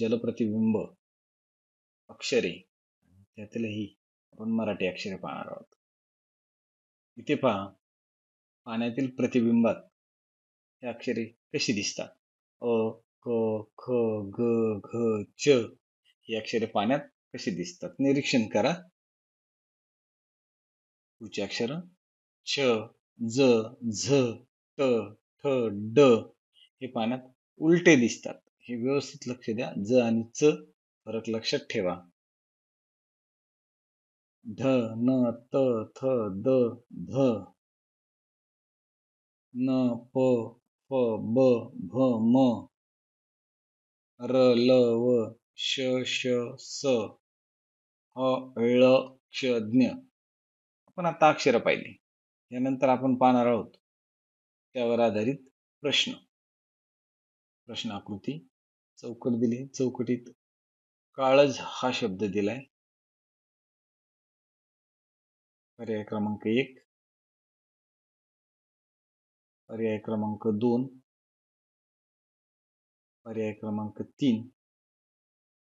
जलप्रतिबिंब अक्षरे त्यातीलही आपण मराठी अक्षरे पाहणार आहोत इथे पहा पाण्यातील प्रतिबिंबात हे अक्षरे कशी दिसतात अ क ख ग घ च ही अक्षरे पाण्यात कशी दिसतात निरीक्षण करा उच्च अक्षर छ ज झ ट ठ ड हे पाण्यात उलटे दिसतात हे व्यवस्थित लक्ष द्या ज आणि च फरक लक्षात ठेवा ध न त थ द ध न प फ ब भ म र ल व श श स ह, ळ क्ष ज्ञ आपण आता अक्षर पाहिली यानंतर आपण पाहणार आहोत त्यावर आधारित प्रश्न प्रश्नाकृती चौकट दिली चौकटीत काळज हा शब्द दिलाय पर्याय क्रमांक एक पर्याय क्रमांक दोन पर्याय क्रमांक तीन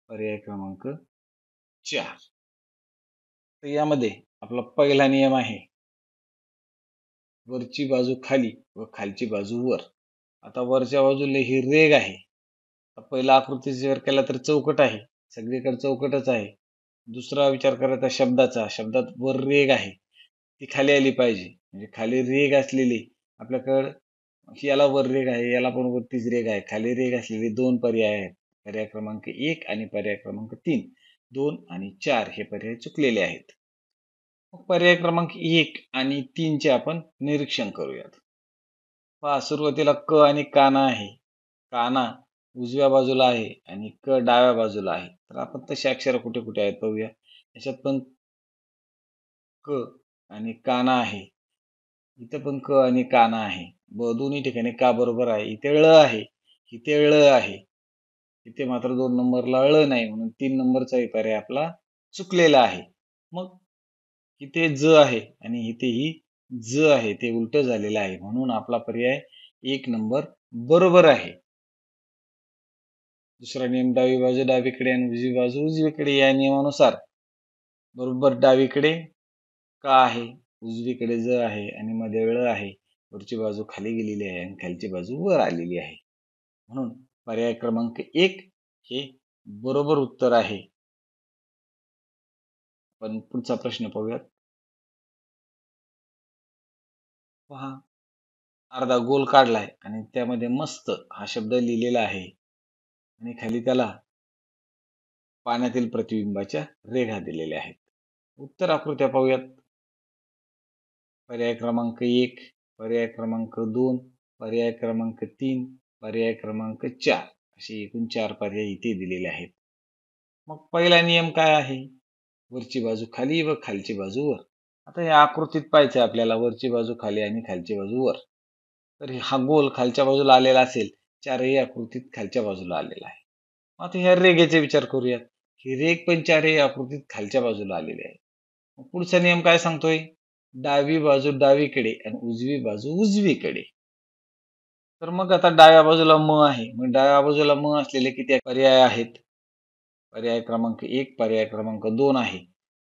पर्याय क्रमांक चार तर यामध्ये आपला पहिला नियम आहे वरची बाजू खाली व खालची बाजू वर आता वरच्या बाजूला ही रेग आहे पहिला आकृती जर केला तर चौकट आहे सगळीकडे चौकटच आहे दुसरा विचार करायचा शब्दाचा शब्दात वर रेग आहे ती खाली आली पाहिजे म्हणजे खाली रेग असलेली आपल्याकडं याला वर रेग आहे याला पण वरतीच रेग आहे खाली रेग असलेले दोन पर्याय आहेत पर्याय क्रमांक एक आणि पर्याय क्रमांक तीन दोन आणि चार हे पर्याय चुकलेले आहेत पर्याय क्रमांक एक आणि तीनचे आपण निरीक्षण करूयात पहा सुरुवातीला क आणि काना आहे काना उजव्या बाजूला आहे आणि क डाव्या बाजूला आहे तर आपण तसे अक्षर कुठे कुठे आहेत पाहूया याच्यात पण क आणि काना आहे इथं पण क आणि काना आहे ब दोन्ही ठिकाणी का बरोबर आहे इथे ळ आहे इथे ळ आहे इथे मात्र दोन नंबरला ळ नाही म्हणून तीन नंबरचा पर्याय आपला चुकलेला आहे मग इथे ज आहे आणि इथे ही ज आहे ते उलट झालेलं आहे म्हणून आपला पर्याय एक नंबर बरोबर आहे दुसरा नियम डावी बाजू डावीकडे आणि उजवी बाजू उजवीकडे या नियमानुसार बरोबर डावीकडे का आहे उजवीकडे ज आहे आणि मध्ये वेळ आहे वरची बाजू खाली गेलेली आहे आणि खालची बाजू वर आलेली आहे म्हणून पर्याय क्रमांक एक हे बरोबर उत्तर आहे पण पुढचा प्रश्न पाहूयात पहा अर्धा गोल काढलाय आणि त्यामध्ये मस्त हा शब्द लिहिलेला आहे आणि खाली त्याला पाण्यातील प्रतिबिंबाच्या रेघा दिलेल्या आहेत उत्तर आकृत्या पाहूयात पर्याय क्रमांक एक पर्याय क्रमांक दोन पर्याय क्रमांक तीन पर्याय क्रमांक चार असे एकूण चार पर्याय इथे दिलेले आहेत मग पहिला नियम काय आहे वरची बाजू खाली व खालची बाजू वर आता या आकृतीत पाहिजे आपल्याला वरची बाजू खाली आणि खालची बाजू वर तर हा गोल खालच्या बाजूला आलेला असेल चारही आकृतीत खालच्या बाजूला आलेला आहे आता ह्या रेगेचे विचार करूयात की रेग पण चारही आकृतीत खालच्या बाजूला आलेली आहे पुढचा नियम काय सांगतोय डावी बाजू डावीकडे आणि उजवी बाजू उजवीकडे तर मग आता डाव्या बाजूला म आहे मग डाव्या बाजूला म असलेले किती पर्याय आहेत पर्याय क्रमांक एक पर्याय क्रमांक दोन आहे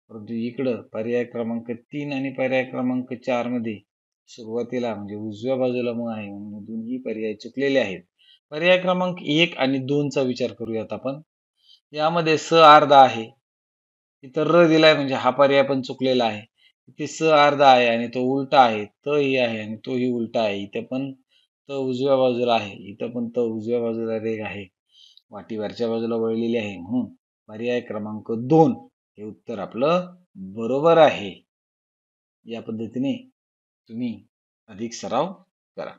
परंतु इकडं पर्याय क्रमांक तीन आणि पर्याय क्रमांक चार मध्ये सुरुवातीला म्हणजे उजव्या बाजूला म आहे म्हणून दोन्ही पर्याय चुकलेले आहेत पर्याय क्रमांक एक आणि दोनचा विचार करूयात आपण यामध्ये स अर्धा आहे इथं र दिलाय म्हणजे हा पर्याय पण चुकलेला आहे इथे स अर्धा आहे आणि तो उलटा आहे त ही आहे आणि तोही उलटा आहे इथे पण त उजव्या बाजूला आहे इथं पण त उजव्या बाजूला रेग आहे वाटीवरच्या बाजूला वळलेली आहे म्हणून पर्याय क्रमांक दोन हे उत्तर आपलं बरोबर आहे या पद्धतीने तुम्ही अधिक सराव करा